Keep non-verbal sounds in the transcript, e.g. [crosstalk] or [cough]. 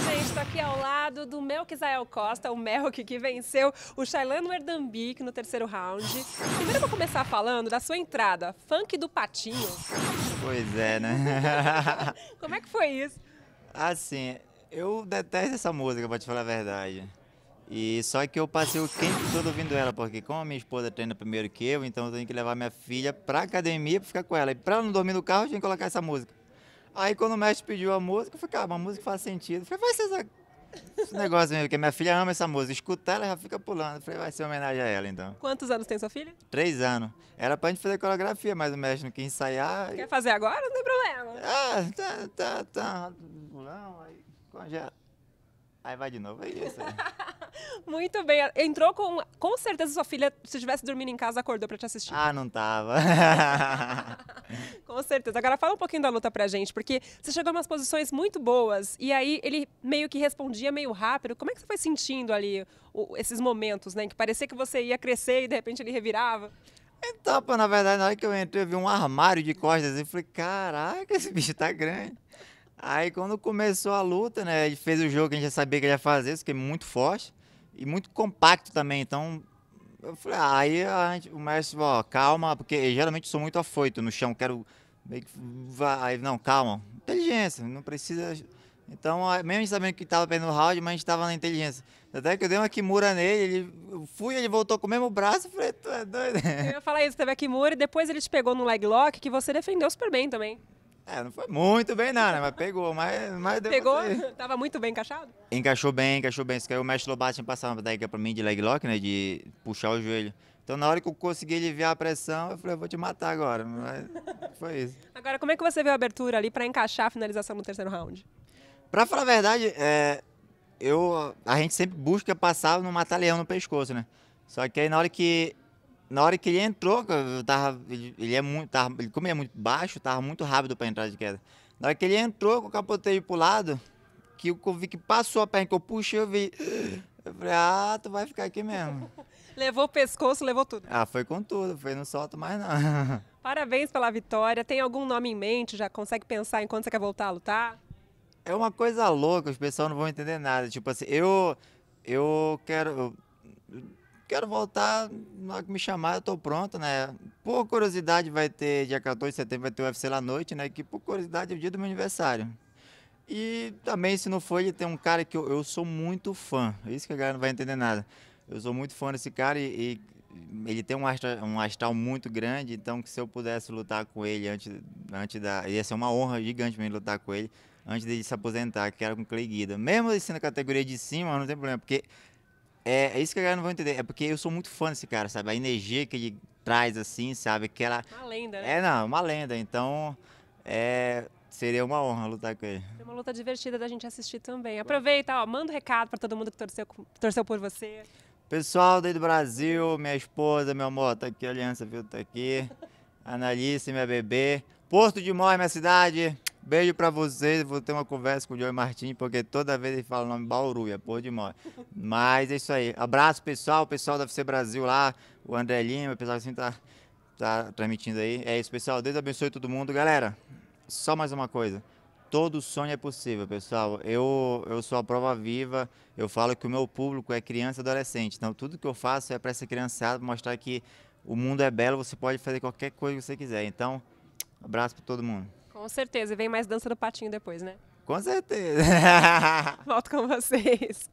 gente, estou aqui ao lado do Melquisael Costa, o Melk, que venceu o Shailano Erdambic no terceiro round. Primeiro vou começar falando da sua entrada, funk do patinho. Pois é, né? [laughs] Como é que foi isso? Assim, eu detesto essa música, pra te falar a verdade. E só que eu passei o tempo todo ouvindo ela, porque como a minha esposa treina primeiro que eu, então eu tenho que levar minha filha pra academia pra ficar com ela. E pra ela não dormir no carro, eu tinha que colocar essa música. Aí quando o mestre pediu a música, eu falei, cara, uma música que faz sentido. Eu falei, vai ser essa... esse negócio mesmo, porque minha filha ama essa música. Escutar, ela já fica pulando. Eu falei, vai ser uma homenagem a ela, então. Quantos anos tem sua filha? Três anos. Era pra gente fazer coreografia, mas o mestre não quis ensaiar. Quer e... fazer agora? Não tem problema. Ah, tá, tá, tá. Não, aí congela. Aí vai de novo, é isso aí. [laughs] Muito bem. Entrou com. Com certeza sua filha, se tivesse dormindo em casa, acordou para te assistir. Ah, não tava. [laughs] com certeza. Agora fala um pouquinho da luta pra gente, porque você chegou em umas posições muito boas e aí ele meio que respondia meio rápido. Como é que você foi sentindo ali o, esses momentos, né? Que parecia que você ia crescer e de repente ele revirava. Então, é pô, na verdade, na hora que eu entrei, eu vi um armário de costas e falei, caraca, esse bicho tá grande. Aí quando começou a luta, né? Ele fez o jogo que a gente já sabia que ele ia fazer, isso que é muito forte. E muito compacto também, então. Eu falei, ah, aí a gente, o mestre falou, calma, porque geralmente sou muito afoito no chão, quero. Aí, não, calma. Inteligência, não precisa. Então, mesmo sabendo que estava perdendo o round, mas a gente estava na inteligência. Até que eu dei uma Kimura nele, ele fui, ele voltou com o mesmo braço, eu falei, tu é doido. Eu ia falar isso, teve a Kimura e depois ele te pegou no leg lock, que você defendeu super bem também. É, não foi muito bem nada, né? mas pegou, mas, mas deu Pegou? Tava muito bem encaixado? Encaixou bem, encaixou bem. Isso que aí o mestre Lobato tinha passado uma técnica pra mim de leg lock, né? De puxar o joelho. Então na hora que eu consegui aliviar a pressão, eu falei, eu vou te matar agora. Mas foi isso. Agora, como é que você viu a abertura ali pra encaixar a finalização no terceiro round? Pra falar a verdade, é, eu, a gente sempre busca passar no leão no pescoço, né? Só que aí na hora que na hora que ele entrou, tava, ele, ele, é muito, tava, ele, como ele é muito baixo, tava muito rápido para entrar de queda. Na hora que ele entrou, eu capotei pro lado, que eu vi que passou a perna, que eu puxei, eu vi. Eu falei, ah, tu vai ficar aqui mesmo. [laughs] levou o pescoço, levou tudo. Ah, foi com tudo, foi no solto mais não. [laughs] Parabéns pela vitória. Tem algum nome em mente? Já consegue pensar em quando você quer voltar a lutar? É uma coisa louca, os pessoal não vão entender nada. Tipo assim, eu. Eu quero. Eu, quero voltar, na hora que me chamar, eu tô pronto, né? Por curiosidade, vai ter, dia 14 de setembro, vai ter o UFC lá à noite, né? Que por curiosidade é o dia do meu aniversário. E também, se não for, ele tem um cara que eu, eu sou muito fã. Isso que a galera não vai entender nada. Eu sou muito fã desse cara e, e ele tem um astral, um astral, muito grande, então se eu pudesse lutar com ele antes, antes da. ia ser uma honra gigante pra mim lutar com ele antes dele se aposentar, que era com Clay Guida. Mesmo ele sendo categoria de cima, não tem problema, porque é, é isso que a galera não vai entender. É porque eu sou muito fã desse cara, sabe? A energia que ele traz, assim, sabe? Aquela... Uma lenda, né? É, não, uma lenda. Então, é... Seria uma honra lutar com ele. É uma luta divertida da gente assistir também. Aproveita, ó, manda um recado para todo mundo que torceu, torceu por você. Pessoal daí do Brasil, minha esposa, meu amor, tá aqui, Aliança viu tá aqui. Analice, minha bebê. Porto de Mó, é minha cidade. Beijo pra vocês, vou ter uma conversa com o Joey Martins, porque toda vez ele fala o nome Bauru, é porra de morte. Mas é isso aí. Abraço, pessoal, pessoal da FC Brasil lá, o André Lima, o pessoal assim tá, tá transmitindo aí. É isso, pessoal. Deus abençoe todo mundo. Galera, só mais uma coisa. Todo sonho é possível, pessoal. Eu, eu sou a prova viva. Eu falo que o meu público é criança e adolescente. Então, tudo que eu faço é para essa criançada mostrar que o mundo é belo, você pode fazer qualquer coisa que você quiser. Então, abraço para todo mundo. Com certeza, e vem mais dança do patinho depois, né? Com certeza. [laughs] Volto com vocês.